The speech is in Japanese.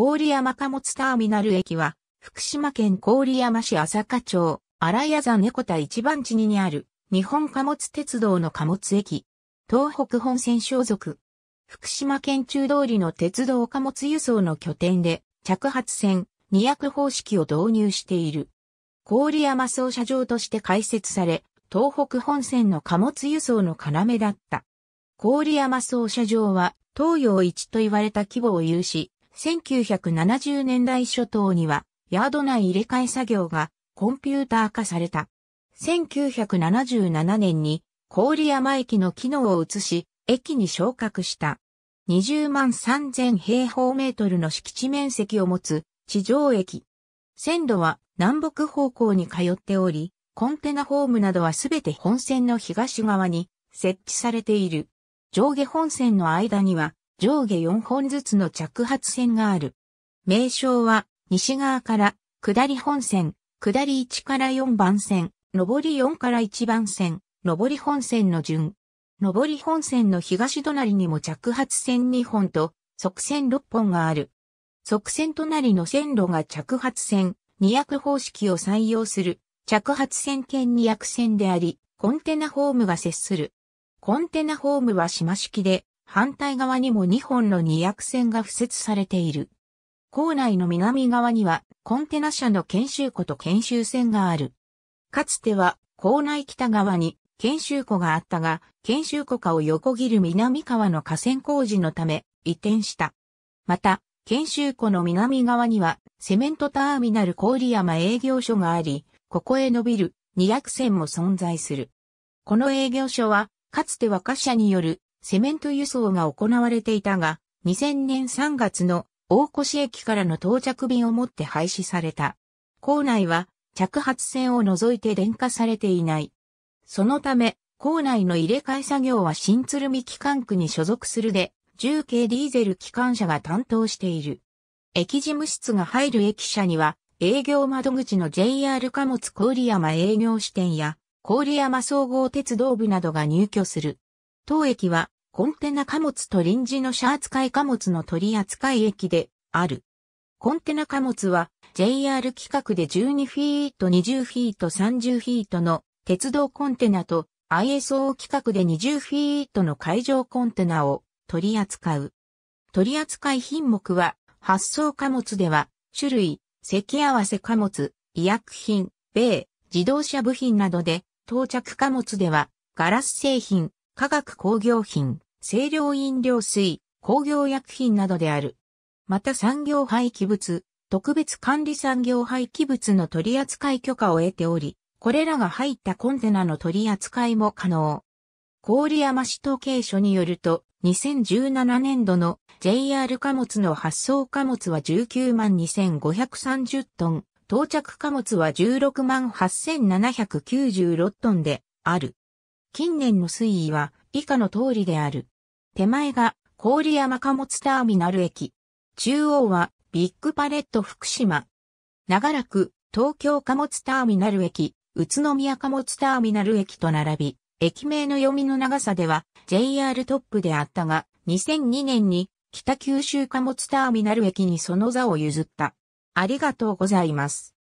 郡山貨物ターミナル駅は、福島県郡山市朝霞町、荒谷座猫田一番地にある、日本貨物鉄道の貨物駅。東北本線所属。福島県中通りの鉄道貨物輸送の拠点で、着発線、二役方式を導入している。郡山操車場として開設され、東北本線の貨物輸送の要だった。郡山操車場は、東洋一と言われた規模を有し、1970年代初頭には、ヤード内入れ替え作業がコンピューター化された。1977年に郡山駅の機能を移し、駅に昇格した。20万3000平方メートルの敷地面積を持つ地上駅。線路は南北方向に通っており、コンテナホームなどはすべて本線の東側に設置されている。上下本線の間には上下4本ずつの着発線がある。名称は、西側から、下り本線、下り1から4番線、上り4から1番線、上り本線の順。上り本線の東隣にも着発線2本と、側線6本がある。側線隣の線路が着発線、二役方式を採用する、着発線兼二役線であり、コンテナホームが接する。コンテナホームは島式で、反対側にも2本の2役線が付設されている。校内の南側にはコンテナ車の研修庫と研修船がある。かつては校内北側に研修庫があったが、研修庫下を横切る南川の河川工事のため移転した。また、研修庫の南側にはセメントターミナル郡山営業所があり、ここへ伸びる2役線も存在する。この営業所は、かつては貨車によるセメント輸送が行われていたが、2000年3月の大越駅からの到着便をもって廃止された。構内は着発線を除いて電化されていない。そのため、構内の入れ替え作業は新鶴見機関区に所属するで、重慶ディーゼル機関車が担当している。駅事務室が入る駅舎には、営業窓口の JR 貨物郡山営業支店や、郡山総合鉄道部などが入居する。当駅はコンテナ貨物と臨時の車扱い貨物の取扱駅である。コンテナ貨物は JR 規格で12フィート、20フィート、30フィートの鉄道コンテナと ISO 規格で20フィートの海上コンテナを取り扱う。取扱い品目は発送貨物では種類、席合わせ貨物、医薬品、米、自動車部品などで到着貨物ではガラス製品、化学工業品。清涼飲料水、工業薬品などである。また産業廃棄物、特別管理産業廃棄物の取扱許可を得ており、これらが入ったコンテナの取扱いも可能。郡山市統計所によると、2017年度の JR 貨物の発送貨物は19万2530トン、到着貨物は16万8796トンである。近年の推移は以下の通りである。手前が郡山貨物ターミナル駅。中央はビッグパレット福島。長らく東京貨物ターミナル駅、宇都宮貨物ターミナル駅と並び、駅名の読みの長さでは JR トップであったが、2002年に北九州貨物ターミナル駅にその座を譲った。ありがとうございます。